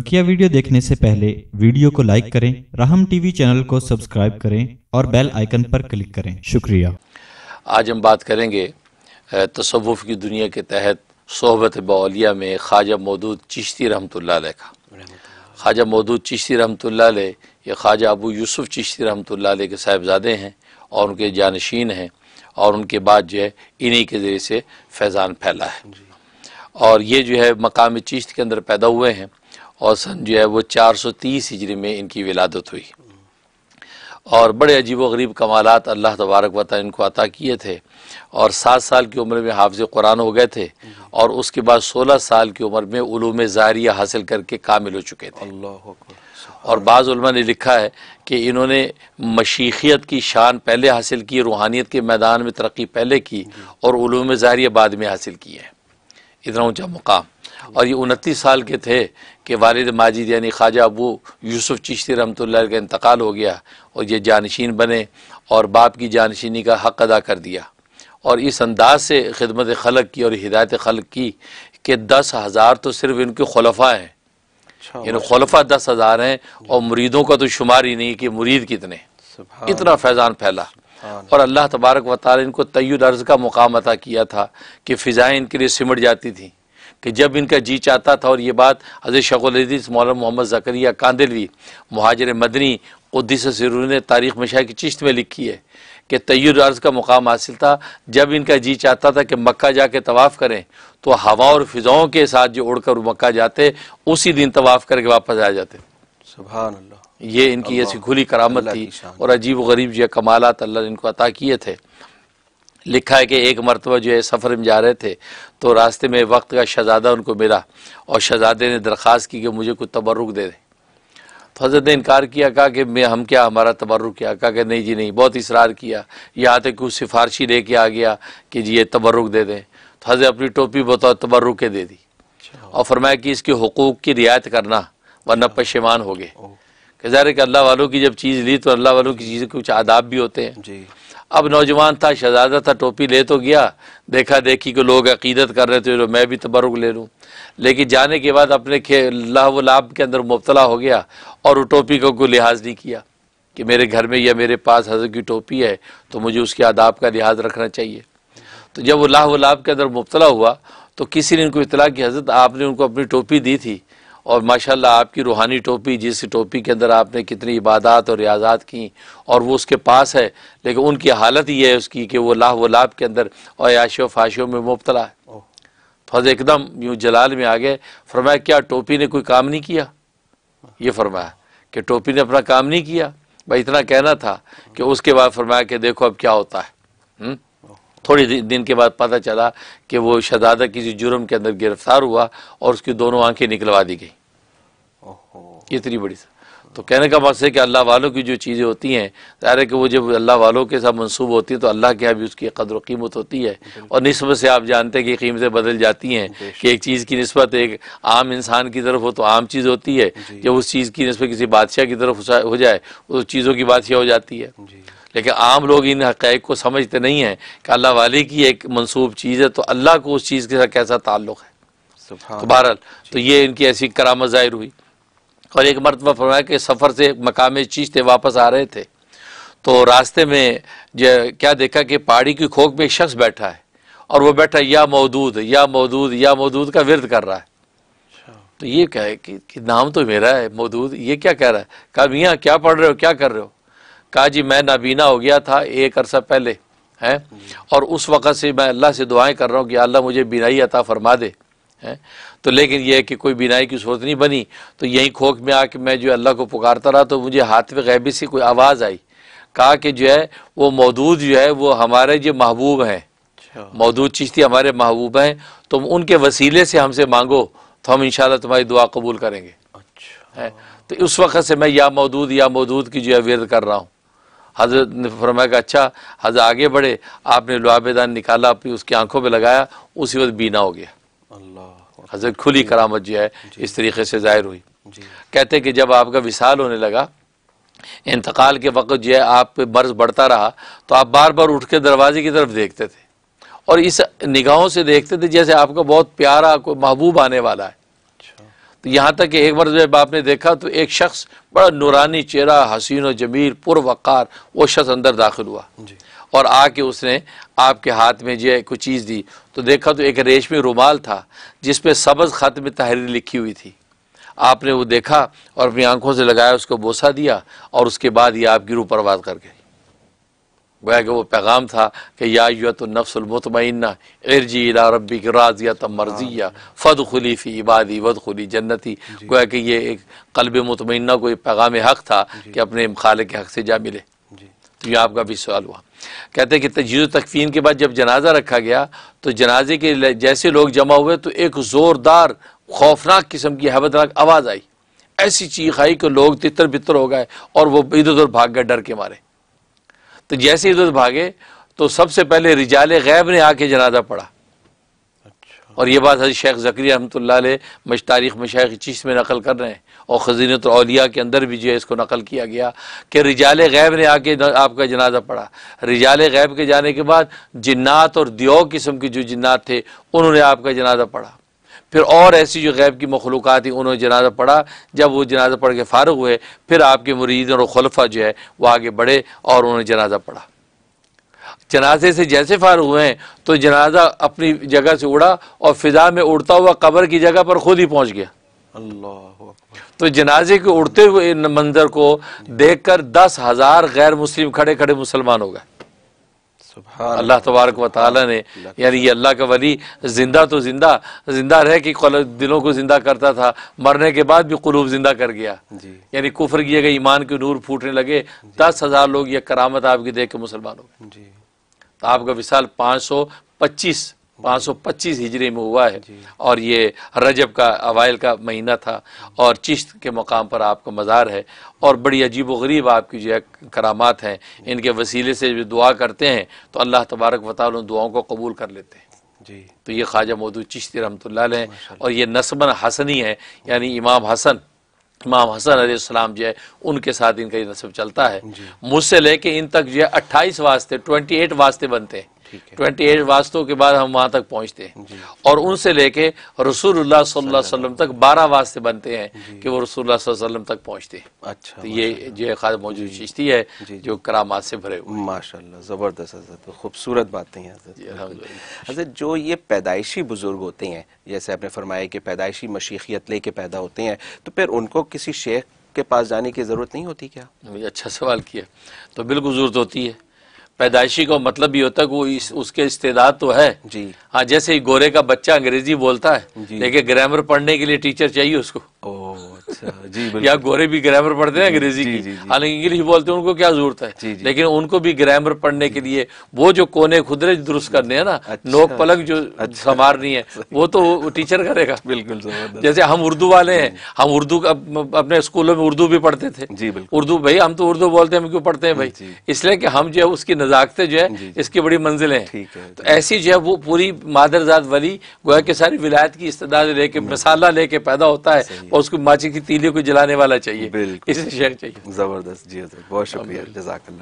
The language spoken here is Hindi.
बकिया वीडियो देखने से पहले वीडियो को लाइक करें राहम टीवी चैनल को सब्सक्राइब करें और बेल आइकन पर क्लिक करें शुक्रिया आज हम बात करेंगे तसवुफ़ की दुनिया के तहत सोहबत बौलिया में ख्वाजा मौदूद चिश्ती रहमत का ख्वाजा मौदूद चिश्ती रहमत ये ख्वाजा अबू यूसुफ चिश्ती रहमत के साहेबजादे हैं और उनके जानशीन हैं और उनके बाद जो है इन्हीं के ज़रिए से फैज़ान फैला है और ये जो है मकामी चिश्त के अंदर पैदा हुए हैं और सन जो है वो चार सौ तीस हिजरी में इनकी विलादत हुई और बड़े अजीब व गरीब कमालत अल्लाह तबारक वाता इनको अता किए थे और सात साल की उम्र में हाफ़ कुरान हो गए थे और उसके बाद सोलह साल की उम्र में ूम जारिया हासिल करके कामिल हो चुके थे और उलमा ने लिखा है कि इन्होंने मशीखियत की शान पहले हासिल की रूहानियत के मैदान में तरक्की पहले की और ूम बाद में हासिल की है इतना ऊँचा मुकाम और ये उनतीस साल के थे कि वालद माजिद यानी ख्वाजा अबू यूसुफ चिश्ती रमत का इंतकाल हो गया और ये जानशीन बने और बाप की जानशीनी का हक़ अदा कर दिया और इस अंदाज से खिदमत खलक की और हिदायत खलक की कि दस हज़ार तो सिर्फ इनके खलफा हैं यानी खलफा दस हज़ार हैं और मुरीदों का तो शुमार ही नहीं कि मुरीद कितने इतना फैज़ान फैला और अल्लाह तबारक वाली इनको तय अर्ज़ का मुकाम अता किया था कि फ़िज़ाएँ इनके लिए सिमट जाती थी कि जब इनका जी चाहता था और ये बात हजरत शकुलदीस मौलाना मोहम्मद जकरिया कांदिलवी महाजर मदनी उद्दीस सिरू ने तारीख शाह की चिश्त में लिखी है कि तयर अर्ज का मुकाम हासिल था जब इनका जी चाहता था कि मक्का के तवाफ़ करें तो हवा और फ़िज़ाओं के साथ जो उड़कर मक्का जाते उसी दिन तवाफ़ करके वापस आ जाते सुबह ये इनकी ऐसी खुली करामत थी और अजीब गरीब जो कमालत अल्लाह इनको अता किए थे लिखा है कि एक मरतबा जो है सफ़र में जा रहे थे तो रास्ते में वक्त का शहजादा उनको मिला और शहजादे ने दरख्वास्त की कि मुझे कुछ तबरुक दे दें तो हज़रत ने इनकार किया कहा कि मैं हम क्या हमारा तबरुक किया कहा कि नहीं जी नहीं बहुत इसरार किया यहाँ तक कुछ सिफारशी दे के आ गया कि जी ये तबरुक दे दें तो हज़रत अपनी टोपी बतौर तबरुक के दे दी अच्छा। और फरमाया कि इसके हकूक़ की रियायत करना वरना हाँ। पशेमान हो गए ज़ाहिर अल्लाह वालों की जब चीज़ ली तो अल्लाह वालों की चीज़ कुछ आदाब भी होते हैं अब नौजवान था शहजादा था टोपी ले तो गया देखा देखी कि लोग अकीदत कर रहे थे तो मैं भी तबरुक ले लूँ लेकिन जाने के बाद अपने खे लाभ लाभ के अंदर मुबतला हो गया और वो टोपी को कोई लिहाज नहीं किया कि मेरे घर में या मेरे पास हज़र की टोपी है तो मुझे उसके आदाब का लिहाज रखना चाहिए तो जब वो लाह लाभ के अंदर मुबतला हुआ तो किसी ने उनको इतला की हजरत आपने उनको अपनी टोपी दी थी और माशाल्लाह आपकी रूहानी टोपी जिस टोपी के अंदर आपने कितनी इबादत और रियाजात की और वो उसके पास है लेकिन उनकी हालत ये है उसकी कि वो लाह व लाभ के अंदर और याशो फाशियों में मुबतला है फज एकदम यूँ जलाल में आ गए फरमाया क्या टोपी ने कोई काम नहीं किया ये फरमाया कि टोपी ने अपना काम नहीं किया भाई इतना कहना था कि उसके बाद फरमाया कि देखो अब क्या होता है हुँ? हम्म? थोड़ी दिन के बाद पता चला कि वो शहजादा किसी जुर्म के अंदर गिरफ्तार हुआ और उसकी दोनों आंखें निकलवा दी गई इतनी बड़ी तो कहने का मकसद है कि अल्लाह वालों की जो चीज़ें होती हैं ज़ाहिर है कि वो जब अल्लाह वालों के साथ मनसूब होती है तो अल्लाह के यहाँ भी उसकी कदर कीमत होती है और नस्बत से आप जानते हैं कि कीमतें बदल जाती हैं कि एक चीज़ की नस्बत एक आम इंसान की तरफ हो तो आम चीज़ होती है जब उस चीज़ की नस्बत किसी बादशाह की तरफ हो जाए उस तो चीज़ों की बादशाह हो जाती है लेकिन आम लोग इन हक़ को समझते नहीं हैं कि अल्लाह वाले की एक मनसूब चीज़ है तो अल्लाह को उस चीज़ के साथ कैसा ताल्लुक़ है तो बहरहाल तो ये इनकी ऐसी करामत ज़ाहिर हुई और एक मरतबा फरमाया कि सफ़र से मकामी चीज़ थे वापस आ रहे थे तो रास्ते में जो क्या देखा कि पहाड़ी की खोख में एक शख्स बैठा है और वो बैठा या मौदूद या मौदूद या मौदूद का विरद कर रहा है अच्छा। तो ये क्या है कि, कि नाम तो मेरा है मौदूद ये क्या कह रहा है कहा मियाँ क्या पढ़ रहे हो क्या कर रहे हो कहा जी मैं नाबीना हो गया था एक अरसा पहले हैं और उस वक़्त से मैं अल्लाह से दुआएं कर रहा हूँ कि अल्लाह मुझे बिनाई अता फरमा दे हैं तो लेकिन यह है कि कोई बिनाई की सूरत नहीं बनी तो यहीं खोख में आके मैं जो अल्लाह को पुकारता रहा तो मुझे हाथ में गैबी से कोई आवाज़ आई कहा कि जो है वो मौदूद जो है वो हमारे जो महबूब हैं अच्छा। मौदूद चिश्ती हमारे महबूब हैं तुम उनके वसीले से हमसे मांगो तो हम इन तुम्हारी दुआ कबूल करेंगे अच्छा है तो उस वक़्त से मैं या मौदूद या मौदूद की जो है विरद कर रहा हूँ हज़रत ने फरमाया कि अच्छा हज़रत आगे बढ़े आपने लुआबेदान निकाला अपनी उसकी आंखों पर लगाया उसी वक्त बीना हो गया हज़रत खुली करामत जो है इस तरीके से ज़ाहिर हुई कहते कि जब आपका विशाल होने लगा इंतकाल के वक्त जो है आप मर्ज़ बढ़ता रहा तो आप बार बार उठ के दरवाजे की तरफ देखते थे और इस निगाहों से देखते थे जैसे आपका बहुत प्यारा कोई महबूब आने वाला है तो यहाँ तक कि एक बार जब आपने देखा तो एक शख्स बड़ा नूरानी चेहरा हसीन व जमील पुरवकार वो शख्स अंदर दाखिल हुआ और आके उसने आपके हाथ में जो है कुछ चीज़ दी तो देखा तो एक रेशमी रुमाल था पर सब्ज़ ख़त में तहरीर लिखी हुई थी आपने वो देखा और अपनी आंखों से लगाया उसको बोसा दिया और उसके बाद ये आपकी रूह कर गई गोया कि वो पैगाम था कि यात नफसलमतमैना एरजी इला रबी की तम मर्जिया फ़द खुली फ़ी इबादी वद खुली जन्नती गोया कि ये एक कल्ब मतम को पैगाम हक था कि अपने खाल के हक से जा मिले तो ये आपका भी सवाल हुआ कहते हैं कि तजीज़ तकफीन के बाद जब जनाजा रखा गया तो जनाजे के जैसे लोग जमा हुए तो एक ज़ोरदार खौफनाक किस्म की हबतनाक आवाज़ आई ऐसी चीख आई कि लोग तितर बितर हो गए और वो इधर उधर भाग गए डर के मारे तो जैसे ही हजरत भागे तो सबसे पहले रिजाल गैब ने आके जनाजा पढ़ा अच्छा। और ये बात हजरत शेख जक्री रहमत मश तारीख में शेख चीश में नकल कर रहे हैं और खजीनत अलिया के अंदर भी जो है इसको नकल किया गया कि रिजाल गैब ने आके आपका जनाजा पढ़ा रिजाल गैब के जाने के बाद जिन्नात और दियो किस्म के जो जिन्नात थे उन्होंने आपका जनाजा पढ़ा फिर और ऐसी जो गैब की मखलूक थी उन्होंने जनाजा पढ़ा जब वो जनाजा पढ़ के फ़ारग हुए फिर आपके मुरीद और खलफा जो है वह आगे बढ़े और उन्होंने जनाजा पढ़ा जनाजे से जैसे फारग हुए हैं तो जनाजा अपनी जगह से उड़ा और फिजा में उड़ता हुआ कबर की जगह पर खुद ही पहुंच गया तो जनाजे के उड़ते हुए मंजर को देख कर दस हज़ार गैर मुस्लिम खड़े खड़े मुसलमान हो गए अल्लाह तबारक व ने यानी ये अल्लाह का वली जिंदा तो जिंदा जिंदा रह के दिलों को जिंदा करता था मरने के बाद भी कुलूब जिंदा कर गया यानी कुफर किए गए ईमान के नूर फूटने लगे दस हज़ार लोग यह करामत आपकी देख के मुसलमान हो गए तो आपका विशाल पाँच सौ पच्चीस 525 हिजरी में हुआ है और ये रजब का अवाइल का महीना था और चिश्त के मकाम पर आपको मज़ार है और बड़ी अजीब व गरीब आपकी जो है करामात हैं इनके वसीले से जो दुआ करते हैं तो अल्लाह तबारक वाल दुआओं को कबूल कर लेते हैं जी तो ये ख्वाजा मोदू चिश्ती रमतल हैं और ये नस्बन हसनी है यानी इमाम हसन इमाम हसन अलैहिस्सलाम जो है उनके साथ इनका ये नस्ब चलता है मुझसे लेके इन तक जो है अट्ठाईस वास्ते ट्वेंटी एट वास्ते बनते हैं ट्वेंटी एट वास्तों के बाद हम वहां तक पहुँचते हैं और उनसे लेके रसूलुल्लाह सल्लल्लाहु अलैहि वसल्लम तक बारह वास्ते बनते हैं कि वो रसूलुल्लाह सल्लल्लाहु अलैहि वसल्लम तक पहुंचते हैं अच्छा तो ये जो खास मौजूद चिश्ती है जो करामात से भरे हुए माशाल्लाह ज़बरदस्त खूबसूरत बातें हैं अच्छा जो ये पैदाइशी बुज़ुर्ग होते हैं जैसे आपने फरमाया कि पैदाइशी मशीखियत लेके पैदा होते हैं तो फिर उनको किसी शेख के पास जाने की ज़रूरत नहीं होती क्या अच्छा सवाल किया तो बिल्कुल ज़रूरत होती है पैदाइशी का मतलब भी होता है वो इस, उसके इस्तेदाद तो है जी हाँ जैसे ही गोरे का बच्चा अंग्रेजी बोलता है लेकिन ग्रामर पढ़ने के लिए टीचर चाहिए उसको अच्छा, जी या गोरे भी ग्रामर पढ़ते हैं अंग्रेजी की हालांकि इंग्लिश बोलते हैं उनको क्या जरूरत है लेकिन उनको भी ग्रामर पढ़ने के लिए वो जो कोने खुदरे दुरुस्त करने हैं ना अच्छा, नोक पलक जो अच्छा, संवारनी है वो तो टीचर करेगा बिल्कुल जैसे हम उर्दू वाले हैं हम उर्दू अपने स्कूलों में उर्दू भी पढ़ते थे उर्दू भाई हम तो उर्दू बोलते हैं हम क्यों पढ़ते हैं भाई इसलिए कि हम जो है उसकी नजाकते जो है इसकी बड़ी मंजिलें हैं तो ऐसी जो है वो पूरी मादरजात वली गोया के सारी विलायत की इस्तेदाद लेके मसाला लेके पैदा होता है और उसको माची तीलियों को जलाने वाला चाहिए इसे शेयर चाहिए जबरदस्त जी बहुत शुक्रिया जजाकल्ला